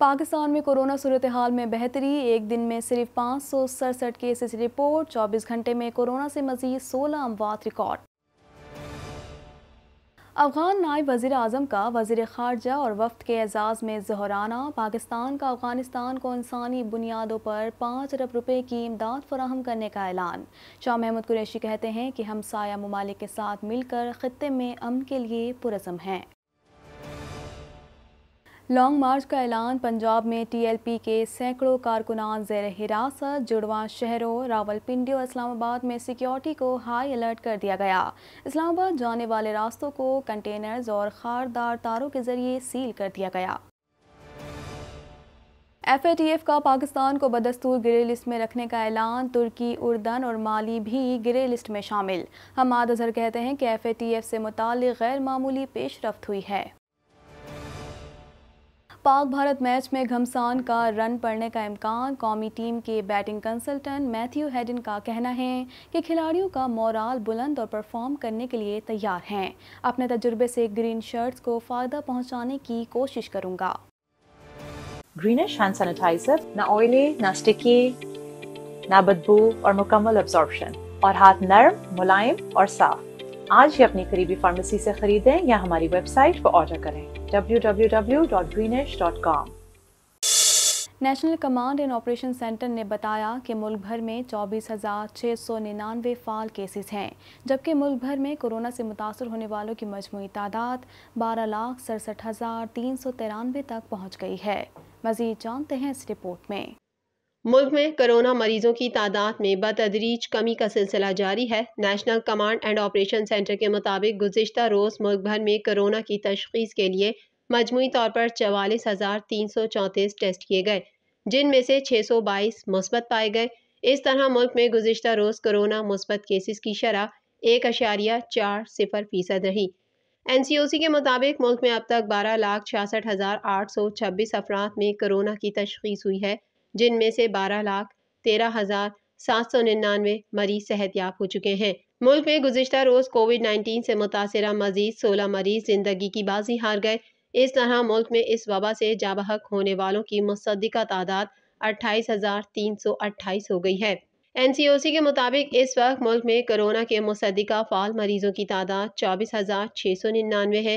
पाकिस्तान में कोरोना सूरत हाल में बेहतरी एक दिन में सिर्फ पाँच सौ सड़सठ केसेस रिपोर्ट चौबीस घंटे में कोरोना से मजीद सोलह अमवात रिकॉर्ड अफगान नायब वजीर अजम का वजीर खारजा और वफद के एजाज़ में जहराना पाकिस्तान का अफगानिस्तान को इंसानी बुनियादों पर पाँच अरब रुपये की इमदाद फराहम करने का ऐलान शाह महमूद कुरैशी कहते हैं कि हम साया ममालिक के साथ मिलकर ख़त्े में अम के लिए पुरजम हैं लॉन्ग मार्च का ऐलान पंजाब में टीएलपी के सैकड़ों कारकुनान जेर हिरासत जुड़वा शहरों रावलपिंडी और इस्लामाबाद में सिक्योरिटी को हाई अलर्ट कर दिया गया इस्लामाबाद जाने वाले रास्तों को कंटेनर्स और खारदार तारों के जरिए सील कर दिया गया एफ का पाकिस्तान को बदस्तूर ग्रे लिस्ट में रखने का ऐलान तुर्की उर्दन और माली भी ग्रे लिस्ट में शामिल हमाद अजहर कहते हैं कि एफ से मुतल गैर मामूली पेशरफ हुई है पाक भारत मैच में घमसान का रन पड़ने का इम्कान कौमी टीम के बैटिंग कंसल्टेंट मैथ्यू हेडन का कहना है कि खिलाड़ियों का मोराल बुलंद और परफॉर्म करने के लिए तैयार हैं अपने तजुर्बे से ग्रीन शर्ट्स को फ़ायदा पहुंचाने की कोशिश करूंगा ग्रीनिश हैंड सैनिटाइजर ना ऑयली ना स्टिकी ना बदबू और मुकम्मल और हाथ नर्म मुलायम और साफ आज ही अपनी करीबी फार्मेसी से खरीदें या हमारी वेबसाइट पर ऑर्डर करें www.greenish.com national command and operation centre ने बताया कि मुल्क भर में चौबीस हज़ार छः सौ निन्यानवे फाल केसेस हैं जबकि मुल्क भर में कोरोना से मुतासर होने वालों की मजमू तादाद बारह लाख सड़सठ हज़ार तीन सौ तिरानवे तक पहुँच गई है मज़ीद जानते हैं इस रिपोर्ट में मुल्क में कोरोना मरीजों की तादाद में बतदरीज कमी का सिलसिला जारी है national command and operation centre के मुताबिक गुजशत रोज़ मुल्क भर में कोरोना की तशखीस के लिए मजमू तौर पर चवालीस हज़ार तीन सौ चौंतीस टेस्ट किए गए जिनमें से छः सौ बाईस मुस्बत पाए गए इस तरह मुल्क में गुजशत रोज़ कोरोना मुस्बत केसेस की शरह एक अशारिया चार सिफर फीसद रही एन सी ओ सी के मुताबिक मुल्क में अब तक बारह लाख छियासठ हज़ार आठ सौ छब्बीस अफराद में कोरोना की तशखीस हुई है जिनमें से बारह लाख तेरह हज़ार सात सौ निन्यानवे मरीज याब हो चुके हैं मुल्क में गुजशत रोज़ कोविड नाइन्टीन से मुतासर मजीद सोलह मरीज जिंदगी की बाजी हार गए इस तरह मुल्क में इस वबा से जाबहक होने वालों की मुसदा तादाद अट्ठाईस हज़ार तीन सौ अट्ठाईस हो गई है एन सी ओ सी के मुताबिक इस वक्त मुल्क में कोरोना के मुसदा फाल मरीजों की तादाद चौबीस हज़ार छः सौ निन्यानवे है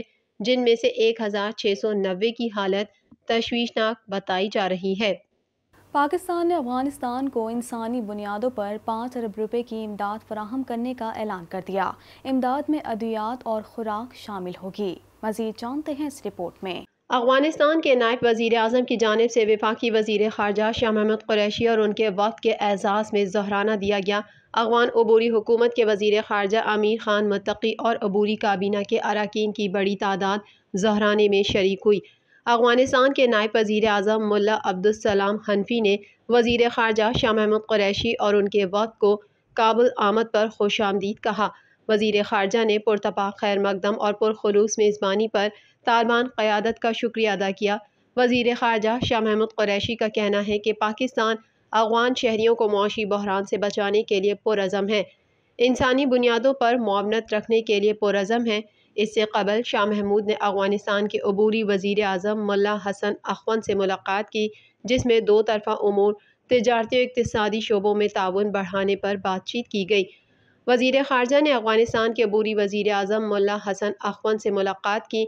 जिनमें से एक हज़ार छः सौ नब्बे की हालत तशवीशनाक बताई जा रही है पाकिस्तान ने अफगानिस्तान को इंसानी बुनियादों पर पाँच अरब रुपये की इमदाद फराहम करने का ऐलान कर दिया इमदाद में अद्वियात और खुराक शामिल होगी मजीद जानते हैं इस रिपोर्ट में अफगानिस्तान के नायब वजीर अजम की जानब से विफाक वजीर खारजा शाह महमद कुरैशी और उनके वक्त के एजाज़ में जहराना दिया गया अफगान अबूरी हुकूमत के वजीर खारजा आमिर खान मतकी और अबूरी काबीना के अरकान की बड़ी तादाद जहराने में शरीक हुई अफगानिस्तान के नायब वज़ी अजम मुला अब्दुलसलाम हनफी ने वज़ी ख़ारजा शाह महमूद क्रैशी और उनके वक्त को काबुल आमद पर खुश आमदीद कहा वज़ी ख़ारजा ने पुरतपा खैर मकदम और पुरखलूस मेज़बानी पर तालिबान क़्यादत का शुक्रिया अदा किया वज़ी ख़ारजा शाह महमूद क्रैशी का कहना है कि पाकिस्तान अफगान शहरीों को मुशी बहरान से बचाने के लिए पुरज़म है इंसानी बुनियादों पर मुआवनत रखने के लिए पुरज़म है इससे कबल शाह महमूद ने अफगानिस्तान के अबूरी वजीर अजम मल्ला हसन अखवन से मुलाकात की जिसमें दो तरफ़ा अमूर तजारती इकतदी शोबों में ताउन बढ़ाने पर बातचीत की गई वजीर खारजा ने अफगानिस्तान के अबूरी वज़ी अजम मल्ला हसन अखवन से मुलाकात की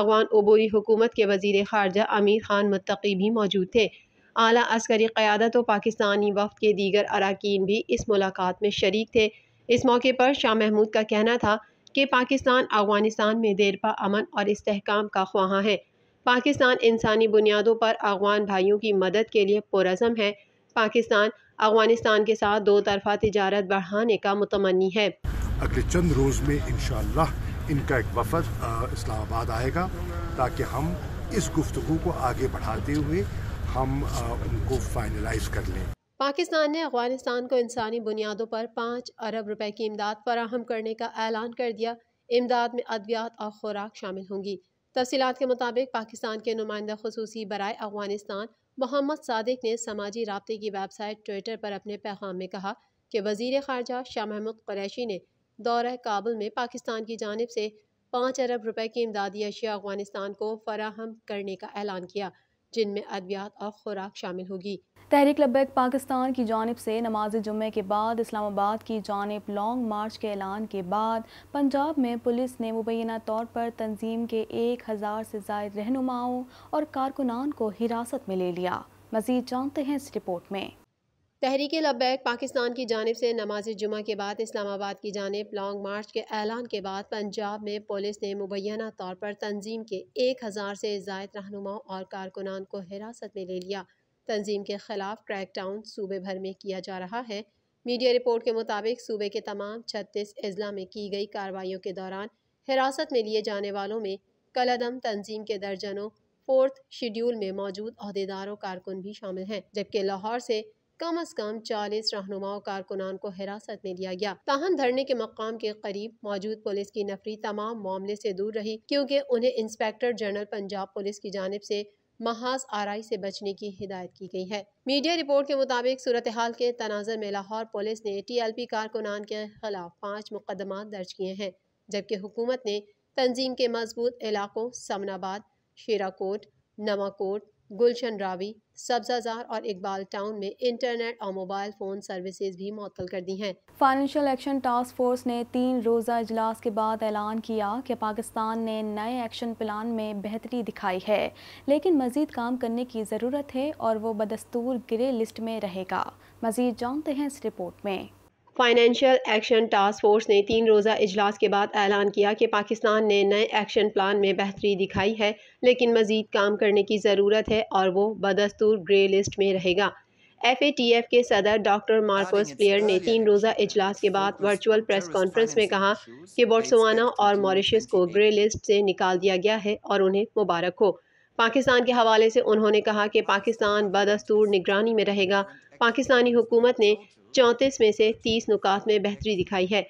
अफगान अबूरी हुकूमत के वजीर खारजा आमिर खान मतकी भी मौजूद थे अली अस्करी क़्यादत और पाकिस्तानी वफद के दीगर अरकान भी इस मुलाकात में शरीक थे इस मौके पर शाह महमूद का कहना था कि पाकिस्तान अफगानिस्तान में देरपा अमन और इसकाम का ख्वाहा है पाकिस्तान इंसानी बुनियादों पर अफगान भाइयों की मदद के लिए पुरज़म है पाकिस्तान अफगानिस्तान के साथ दो तरफा तजारत बढ़ाने का मुतमनी है अगले चंद रोज़ में इन इनका एक वफद इस्लामाबाद आएगा ताकि हम इस गुफ्तु को आगे बढ़ाते हुए हम उनको फाइनलाइज कर लें पाकिस्तान ने अफगानिस्तान को इंसानी बुनियादों पर पाँच अरब रुपए की इमदाद फराहम करने का ऐलान कर दिया इमदाद में अद्वियात और खुराक शामिल होंगी तफसीत के मुताबिक पाकिस्तान के नुमाइंदा खसूसी बरए अफगानिस्तान मोहम्मद सादिक ने समाजी रबते की वेबसाइट ट्विटर पर अपने पैगाम में कहा कि वजीर खारजा शाह महमूद कुरैशी ने दौरा काबुल में पाकिस्तान की जानब से पाँच अरब रुपए की इमदादी अशिया अफगानिस्तान को फराहम करने का ऐलान किया जिनमें अद्वियात और खुराक शामिल होगी तहरीक लबैक पाकिस्तान की जानब से नमाज जुमे के बाद इस्लामाबाद की जानब लॉन्ग मार्च के ऐलान के बाद पंजाब में पुलिस ने मुबैना तौर पर तंजीम के एक हज़ार से जायद रहनुमाओं और कारकुनान को हिरासत में ले लिया मजीद जानते हैं इस रिपोर्ट में तहरीक लबैक पाकिस्तान की जानब से नमाज जुमा के बाद इस्लामाबाद की जानब लॉन्ग मार्च के ऐलान के बाद पंजाब में पुलिस ने मुबैना तौर पर तंजीम के एक हज़ार से जायद रहनुमाओं और कारकुनान को हिरासत में ले लिया तंजीम के खिलाफ क्रैकडाउन सूबे भर में किया जा रहा है मीडिया रिपोर्ट के मुताबिक सूबे के तमाम छत्तीस अजला में की गई कार्रवाइयों के दौरान हिरासत में लिए जाने वालों में कलदम तंजीम के दर्जनों फोर्थ शेड्यूल में मौजूद अहदेदारों कारकुन भी शामिल हैं जबकि लाहौर से कम अज कम चालीस रहनुमाओं कारकुनान को हिरासत में लिया गया ताहम धरने के मकाम के करीब मौजूद पुलिस की नफरी तमाम मामले से दूर रही क्योंकि उन्हें इंस्पेक्टर जनरल पंजाब पुलिस की जानब से महाज आरई से बचने की हिदायत की गई है मीडिया रिपोर्ट के मुताबिक सूरत हाल के तनाजर में लाहौर पुलिस ने टी एल पी कारकुनान के खिलाफ पाँच मुकदमा दर्ज किए हैं जबकि हुकूमत ने तंजीम के मजबूत इलाकों समनाबाद शेराकोट नवाकोट गुलशन रावी सब्जाजार और इकबाल टाउन में इंटरनेट और मोबाइल फ़ोन सर्विसेज भी मअतल कर दी हैं फाइनेंशियल एक्शन टास्क फोर्स ने तीन रोज़ा इजलास के बाद ऐलान किया कि पाकिस्तान ने नए एक्शन प्लान में बेहतरी दिखाई है लेकिन मज़ीद काम करने की ज़रूरत है और वो बदस्तूर ग्रे लिस्ट में रहेगा मज़ीद जानते हैं इस रिपोर्ट में फाइनेंशियल एक्शन टास्क फोर्स ने तीन रोज़ा इजलास के बाद ऐलान किया कि पाकिस्तान ने नए एक्शन प्लान में बेहतरी दिखाई है लेकिन मज़ीद काम करने की ज़रूरत है और वो बदस्तूर ग्रे लिस्ट में रहेगा एफ ए टी एफ के सदर डॉक्टर मार्कोस प्लेयर ने तीन रोज़ा इजलास के बाद वर्चुअल प्रेस कॉन्फ्रेंस में कहा कि बोट्सवाना और मॉरिशस को ग्रे लिस्ट से निकाल दिया गया है और उन्हें मुबारक हो पाकिस्तान के हवाले से उन्होंने कहा कि पाकिस्तान बदस्तूर निगरानी में रहेगा पाकिस्तानी हुकूमत ने चौंतीस में से तीस नुकात में बेहतरी दिखाई है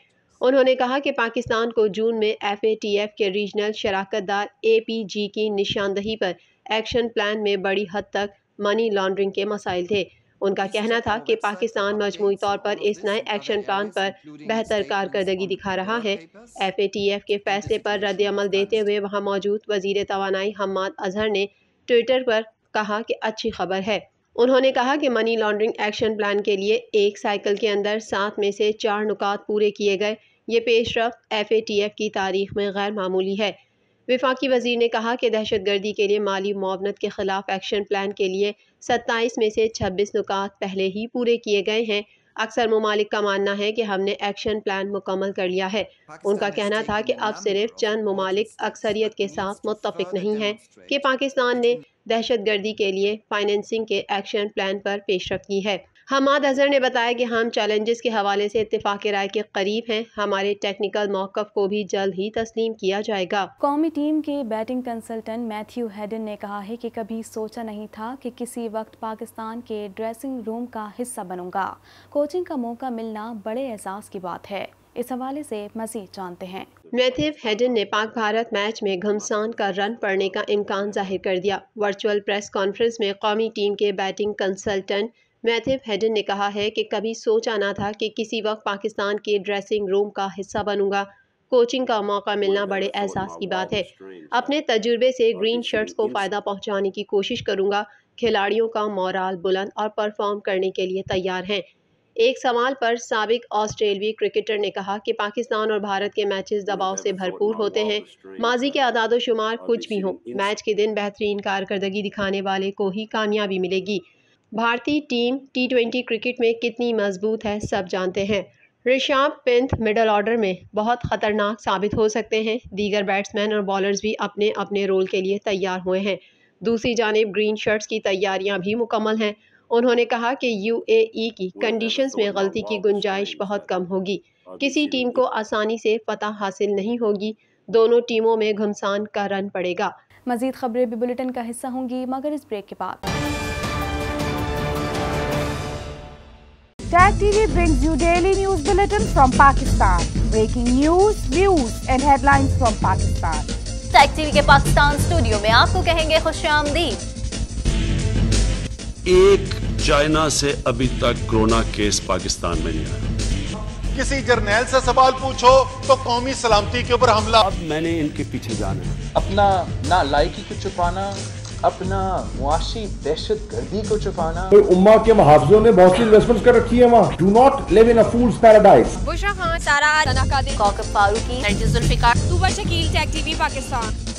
उन्होंने कहा कि पाकिस्तान को जून में एफ ए टी एफ के रीजनल दार ए पी जी की निशानदही पर एक्शन प्लान में बड़ी हद तक मनी लॉन्ड्रिंग के मसाइल थे उनका कहना था कि पाकिस्तान मजमू तौर पर इस नए एक्शन प्लान पर बेहतर कारकर्दगी दिखा रहा है एफ ए टी एफ के फैसले पर रद्दमल देते हुए वहाँ मौजूद वजीर तोानाई हमाद अजहर ने ट्विटर पर कहा कि अच्छी खबर है उन्होंने कहा कि मनी लॉन्ड्रिंग एक्शन प्लान के लिए एक साइकिल के अंदर सात में से चार नुकात पूरे किए गए ये पेशरफ एफ ए टी एफ की तारीख में गैर मामूली है विफाकी वजीर ने कहा कि दहशत गर्दी के लिए माली मुआवनत के ख़िलाफ़ एक्शन प्लान के लिए सत्ताईस में से छब्बीस नुकात पहले ही पूरे किए गए हैं अक्सर ममालिक का मानना है कि हमने एक्शन प्लान मुकम्मल कर लिया है उनका कहना था कि अब सिर्फ चंद ममालिक अक्सरियत के साथ मुतफिक नहीं हैं कि पाकिस्तान ने दहशतगर्दी के लिए फाइनेंसिंग के एक्शन प्लान पर पेशरफ की है हमाद अजहर ने बताया कि हम चैलेंजेस के हवाले से इतफाक राय के करीब हैं हमारे टेक्निकल मौकफ को भी जल्द ही तस्लीम किया जाएगा कौमी टीम के बैटिंग कंसल्टेंट मैथ्यू हेडन ने कहा है कि कभी सोचा नहीं था कि किसी वक्त पाकिस्तान के ड्रेसिंग रूम का हिस्सा बनूंगा कोचिंग का मौका मिलना बड़े एहसास की बात है इस हवाले से मजीद जानते हैं मैथिव हेडन ने पाक भारत मैच में घमसान का रन पड़ने का इम्कान जाहिर कर दिया वर्चुअल प्रेस कॉन्फ्रेंस में कौमी टीम के बैटिंग कंसल्टेंट मैथिव हेडन ने कहा है कि कभी सोचा ना था कि किसी वक्त पाकिस्तान के ड्रेसिंग रूम का हिस्सा बनूंगा कोचिंग का मौका मिलना बड़े एहसास की बात है अपने तजुर्बे से ग्रीन शर्ट्स को फ़ायदा पहुंचाने की कोशिश करूंगा खिलाड़ियों का मोराल बुलंद और परफॉर्म करने के लिए तैयार हैं एक सवाल पर सबक ऑस्ट्रेलवी क्रिकेटर ने कहा कि पाकिस्तान और भारत के मैचेस दबाव से भरपूर होते हैं माजी के आदाद शुमार कुछ भी हों मैच के दिन बेहतरीन कारकर्दगी दिखाने वाले को ही कामयाबी मिलेगी भारतीय टीम टी ट्वेंटी क्रिकेट में कितनी मजबूत है सब जानते हैं ऋषभ पंत मिडल ऑर्डर में बहुत ख़तरनाक साबित हो सकते हैं दीगर बैट्समैन और बॉलर्स भी अपने अपने रोल के लिए तैयार हुए हैं दूसरी जानब ग्रीन शर्ट्स की तैयारियां भी मुकम्मल हैं उन्होंने कहा कि यूएई e की कंडीशंस में गलती की गुंजाइश बहुत कम होगी किसी टीम को आसानी से पता हासिल नहीं होगी दोनों टीमों में घमसान का रन पड़ेगा मजीद खबरें भी बुलेटिन का हिस्सा होंगी मगर इस ब्रेक के बाद Tag के पाकिस्तान स्टूडियो में आपको कहेंगे खुश आमदी एक चाइना से अभी तक कोरोना केस पाकिस्तान में नहीं आया किसी जर्नैल से सवाल पूछो तो कौमी सलामती के ऊपर हमला अब मैंने इनके पीछे जाना अपना ना लायकी को छुपाना अपना मुआशी दहशत गर्दी को छुपाना तो उम्मा के मुहावजों ने बहुत सी इन्वेस्टमेंट कर रखी है वहाँ do not live in fools paradise Khan Sara Farooqui Shakeel Pakistan